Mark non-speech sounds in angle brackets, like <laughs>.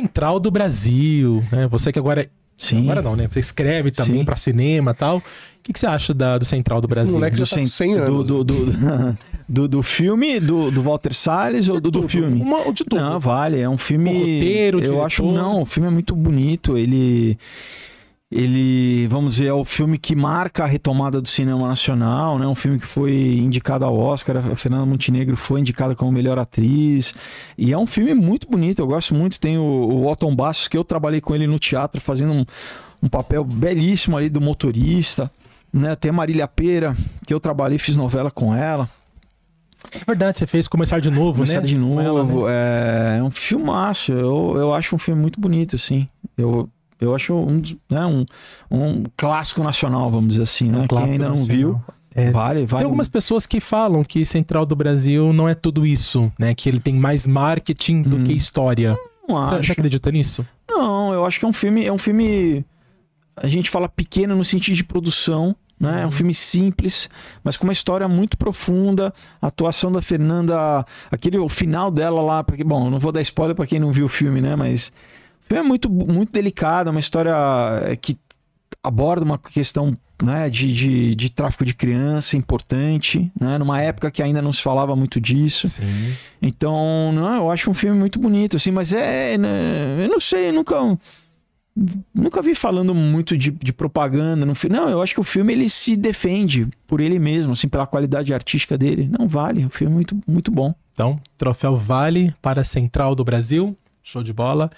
Central do Brasil, né? Você que agora é- Sim. Agora não, né? Você escreve também para cinema e tal. O que, que você acha da, do Central do Esse Brasil? Moleque do, já tá 100 anos. Do, né? do, do, <laughs> do, do filme, do, do Walter Salles ou do, do filme? Uma, de tudo. Não, vale. É um filme. O roteiro, Eu diretor. acho. Não, o filme é muito bonito. Ele ele, vamos dizer, é o filme que marca a retomada do cinema nacional, né? Um filme que foi indicado ao Oscar, a Fernanda Montenegro foi indicada como melhor atriz. E é um filme muito bonito, eu gosto muito. Tem o, o Otton Bastos, que eu trabalhei com ele no teatro, fazendo um, um papel belíssimo ali do motorista. Né? Tem a Marília Pera, que eu trabalhei, fiz novela com ela. É verdade, você fez Começar de Novo, Começar né? Começar de Novo, ela, né? é, é um filmaço, eu, eu acho um filme muito bonito, assim. Eu eu acho um, né, um, um clássico nacional, vamos dizer assim, é né? Um Quem ainda nacional. não viu. É, vale, vale. Tem algumas pessoas que falam que Central do Brasil não é tudo isso, né? Que ele tem mais marketing do hum. que história. Não você, acho. você acredita nisso? Não, eu acho que é um filme, é um filme a gente fala pequeno no sentido de produção, né? É um uhum. filme simples, mas com uma história muito profunda. A atuação da Fernanda, aquele o final dela lá, porque bom, não vou dar spoiler para quem não viu o filme, né? Mas é muito, muito delicada, uma história é, que aborda uma questão né, de, de, de, tráfico de criança importante, né, numa época que ainda não se falava muito disso. Sim. Então, não, é? eu acho um filme muito bonito, assim, mas é. Né, eu não sei, eu nunca. Nunca vi falando muito de, de propaganda no filme. Não, eu acho que o filme ele se defende por ele mesmo, assim, pela qualidade artística dele. Não vale, o é um filme é muito, muito bom. Então, troféu vale para Central do Brasil. Show de bola.